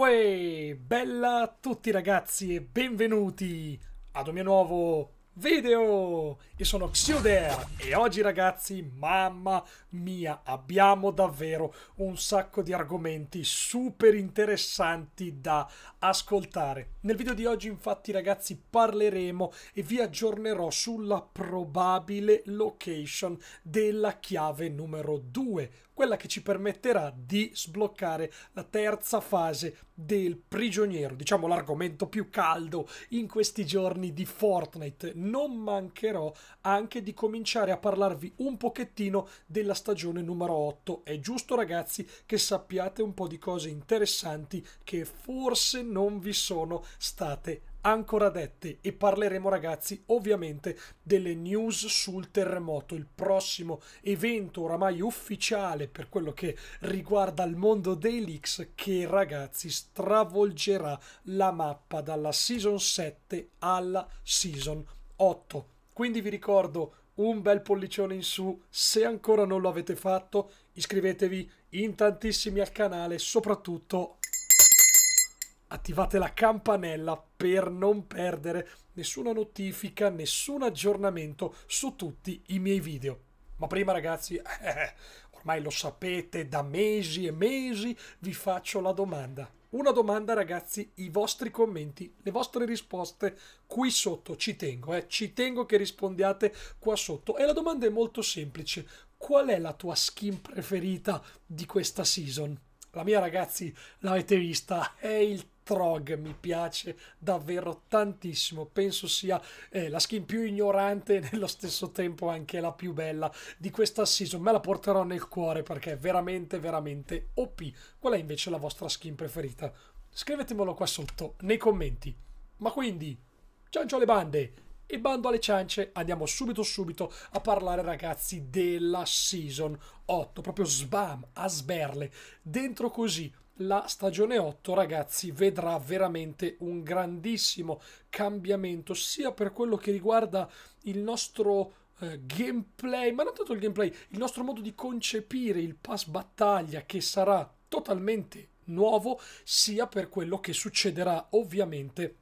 Uè, bella a tutti ragazzi e benvenuti ad un mio nuovo video! Io sono Xiodea e oggi ragazzi, mamma mia, abbiamo davvero un sacco di argomenti super interessanti da ascoltare. Nel video di oggi infatti ragazzi parleremo e vi aggiornerò sulla probabile location della chiave numero 2 quella che ci permetterà di sbloccare la terza fase del prigioniero, diciamo l'argomento più caldo in questi giorni di Fortnite. Non mancherò anche di cominciare a parlarvi un pochettino della stagione numero 8. È giusto ragazzi che sappiate un po' di cose interessanti che forse non vi sono state ancora dette e parleremo ragazzi ovviamente delle news sul terremoto, il prossimo evento oramai ufficiale per quello che riguarda il mondo dei leaks che ragazzi stravolgerà la mappa dalla season 7 alla season 8. Quindi vi ricordo un bel pollicione in su se ancora non lo avete fatto, iscrivetevi in tantissimi al canale, soprattutto attivate la campanella per non perdere nessuna notifica, nessun aggiornamento su tutti i miei video. Ma prima ragazzi, eh, ormai lo sapete, da mesi e mesi vi faccio la domanda. Una domanda ragazzi, i vostri commenti, le vostre risposte qui sotto, ci tengo, eh, ci tengo che rispondiate qua sotto. E la domanda è molto semplice, qual è la tua skin preferita di questa season? La mia ragazzi, l'avete vista, è il Trog mi piace davvero tantissimo, penso sia eh, la skin più ignorante e nello stesso tempo anche la più bella di questa season, me la porterò nel cuore perché è veramente veramente OP. Qual è invece la vostra skin preferita? Scrivetemelo qua sotto nei commenti. Ma quindi, ciancio alle bande! E bando alle ciance, andiamo subito subito a parlare ragazzi della Season 8, proprio sbam, a sberle, dentro così, la stagione 8 ragazzi vedrà veramente un grandissimo cambiamento sia per quello che riguarda il nostro eh, gameplay, ma non tanto il gameplay, il nostro modo di concepire il pass battaglia che sarà totalmente nuovo, sia per quello che succederà ovviamente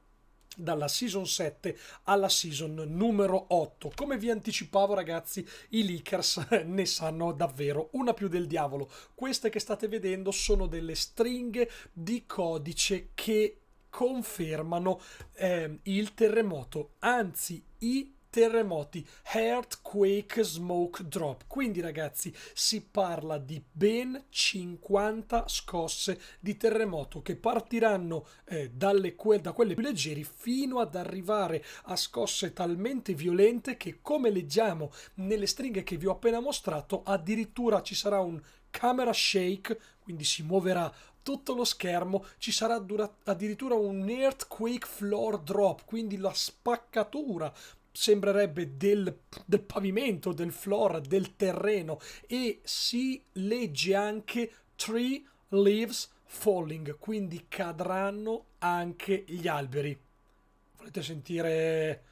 dalla season 7 alla season numero 8. Come vi anticipavo ragazzi, i leakers ne sanno davvero una più del diavolo. Queste che state vedendo sono delle stringhe di codice che confermano eh, il terremoto, anzi i terremoti, Earthquake Smoke Drop. Quindi ragazzi si parla di ben 50 scosse di terremoto che partiranno eh, dalle, da quelle più leggeri fino ad arrivare a scosse talmente violente che come leggiamo nelle stringhe che vi ho appena mostrato addirittura ci sarà un camera shake, quindi si muoverà tutto lo schermo, ci sarà addirittura un earthquake floor drop, quindi la spaccatura sembrerebbe del, del pavimento, del flora, del terreno e si legge anche tree leaves falling, quindi cadranno anche gli alberi. Volete sentire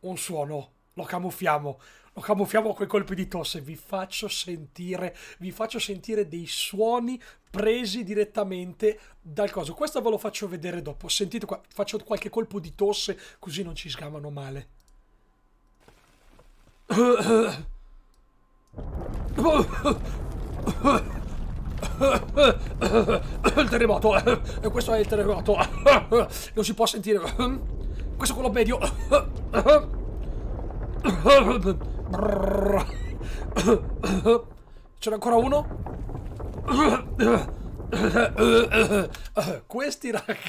un suono? Lo camuffiamo, lo camuffiamo con i colpi di tosse, vi faccio sentire, vi faccio sentire dei suoni presi direttamente dal coso. Questo ve lo faccio vedere dopo. Sentite qua, faccio qualche colpo di tosse così non ci sgamano male. Il terremoto! Eh. Questo è il terremoto! Non si può sentire! Questo è quello medio! Ce n'è ancora uno? Questi ragazzi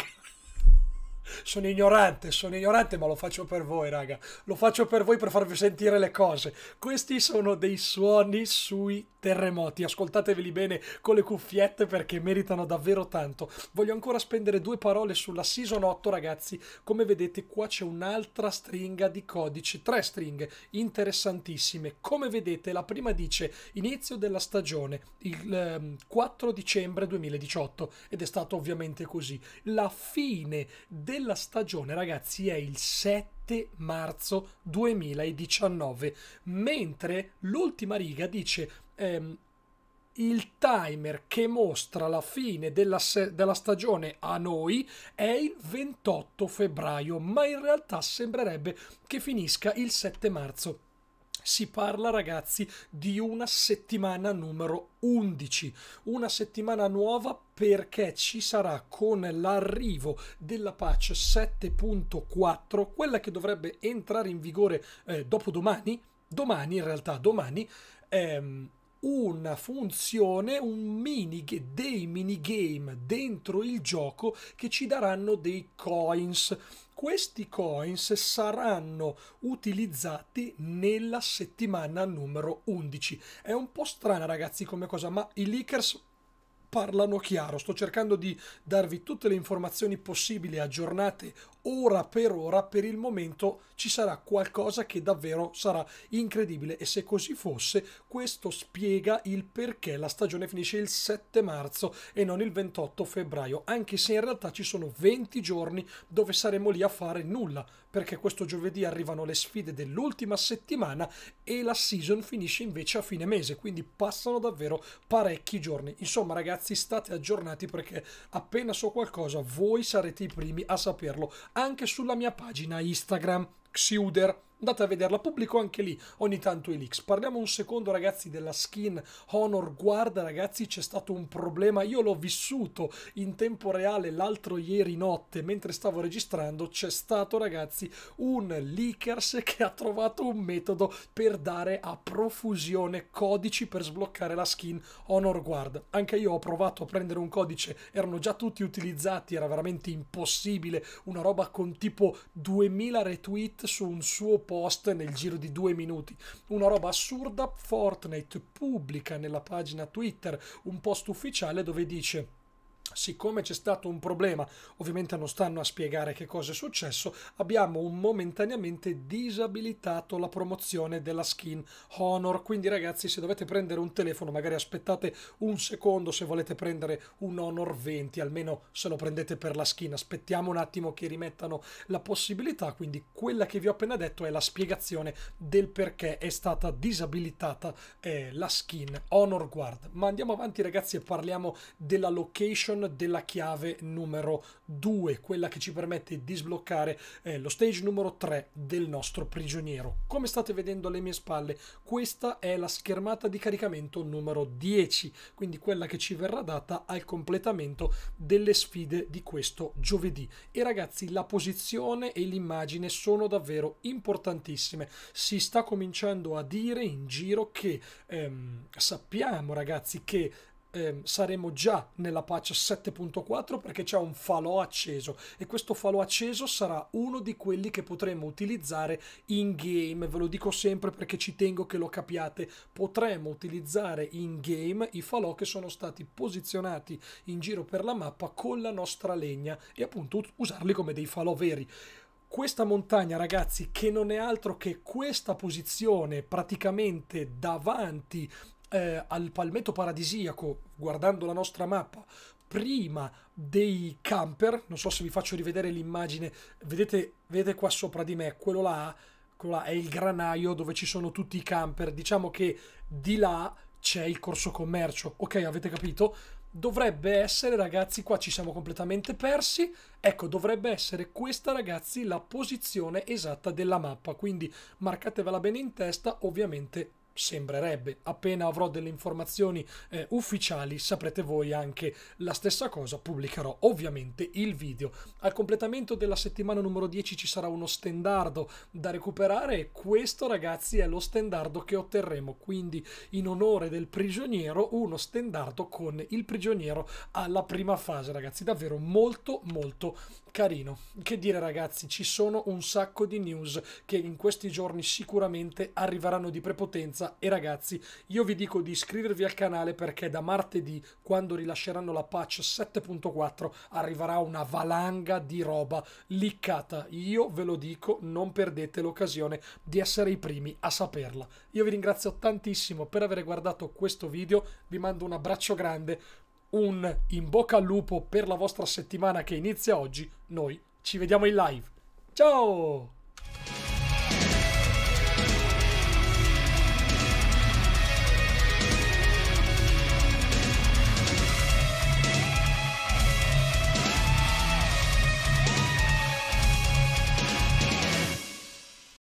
sono ignorante, sono ignorante, ma lo faccio per voi, raga. Lo faccio per voi per farvi sentire le cose. Questi sono dei suoni sui terremoti. Ascoltateveli bene con le cuffiette perché meritano davvero tanto. Voglio ancora spendere due parole sulla Season 8, ragazzi. Come vedete, qua c'è un'altra stringa di codici, tre stringhe interessantissime. Come vedete, la prima dice inizio della stagione, il eh, 4 dicembre 2018 ed è stato ovviamente così. La fine della della stagione, ragazzi, è il 7 marzo 2019, mentre l'ultima riga dice ehm, il timer che mostra la fine della, se- della, stagione a noi è il 28 febbraio, ma in realtà sembrerebbe che finisca il 7 marzo si parla ragazzi di una settimana numero 11, una settimana nuova perché ci sarà con l'arrivo della patch 7.4, quella che dovrebbe entrare in vigore eh, dopo domani, domani in realtà domani, ehm, una funzione, un mini, dei minigame dentro il gioco che ci daranno dei coins questi coins saranno utilizzati nella settimana numero 11. È un po' strana ragazzi come cosa, ma i leakers parlano chiaro. Sto cercando di darvi tutte le informazioni possibili aggiornate ora per ora. Per il momento ci sarà qualcosa che davvero sarà incredibile e se così fosse questo spiega il perché la stagione finisce il 7 marzo e non il 28 febbraio, anche se in realtà ci sono 20 giorni dove saremo lì a fare nulla, perché questo giovedì arrivano le sfide dell'ultima settimana e la season finisce invece a fine mese, quindi passano davvero parecchi giorni. Insomma ragazzi ragazzi state aggiornati perché appena so qualcosa voi sarete i primi a saperlo anche sulla mia pagina Instagram. Xuder. Andate a vederla, pubblico anche lì ogni tanto i Elix. Parliamo un secondo ragazzi della skin Honor Guard, ragazzi c'è stato un problema, io l'ho vissuto in tempo reale l'altro ieri notte mentre stavo registrando, c'è stato ragazzi un leakers che ha trovato un metodo per dare a profusione codici per sbloccare la skin Honor Guard. Anche io ho provato a prendere un codice, erano già tutti utilizzati, era veramente impossibile, una roba con tipo 2000 retweet su un suo post nel giro di due minuti. Una roba assurda, Fortnite pubblica nella pagina Twitter un post ufficiale dove dice siccome c'è stato un problema, ovviamente non stanno a spiegare che cosa è successo, abbiamo momentaneamente disabilitato la promozione della skin Honor. Quindi ragazzi, se dovete prendere un telefono, magari aspettate un secondo se volete prendere un Honor 20, almeno se lo prendete per la skin, aspettiamo un attimo che rimettano la possibilità, quindi quella che vi ho appena detto è la spiegazione del perché è stata disabilitata eh, la skin Honor Guard. Ma andiamo avanti ragazzi e parliamo della location della chiave numero 2, quella che ci permette di sbloccare eh, lo stage numero 3 del nostro prigioniero. Come state vedendo alle mie spalle, questa è la schermata di caricamento numero 10, quindi quella che ci verrà data al completamento delle sfide di questo giovedì. E ragazzi, la posizione e l'immagine sono davvero importantissime. Si sta cominciando a dire in giro che ehm, sappiamo ragazzi che ehm, saremo già nella patch 7.4 perché c'è un falò acceso e questo falò acceso sarà uno di quelli che potremo utilizzare in game. Ve lo dico sempre perché ci tengo che lo capiate. Potremo utilizzare in game i falò che sono stati posizionati in giro per la mappa con la nostra legna e appunto usarli come dei falò veri questa montagna, ragazzi, che non è altro che questa posizione praticamente davanti eh, al palmetto paradisiaco, guardando la nostra mappa, prima dei camper, non so se vi faccio rivedere l'immagine, vedete, vedete qua sopra di me, quello là, quello là è il granaio dove ci sono tutti i camper, diciamo che di là c'è il corso commercio, ok avete capito? dovrebbe essere, ragazzi, qua ci siamo completamente persi, ecco, dovrebbe essere questa, ragazzi, la posizione esatta della mappa, quindi marcatevela bene in testa, ovviamente sembrerebbe appena avrò delle informazioni eh, ufficiali saprete voi anche la stessa cosa pubblicherò ovviamente il video al completamento della settimana numero 10 ci sarà uno stendardo da recuperare e questo ragazzi è lo stendardo che otterremo quindi in onore del prigioniero uno stendardo con il prigioniero alla prima fase ragazzi davvero molto molto carino. Che dire ragazzi, ci sono un sacco di news che in questi giorni sicuramente arriveranno di prepotenza e ragazzi, io vi dico di iscrivervi al canale perché da martedì, quando rilasceranno la patch 7.4, arriverà una valanga di roba liccata. Io ve lo dico, non perdete l'occasione di essere i primi a saperla. Io vi ringrazio tantissimo per aver guardato questo video, vi mando un abbraccio grande un in bocca al lupo per la vostra settimana che inizia oggi. Noi ci vediamo in live. Ciao!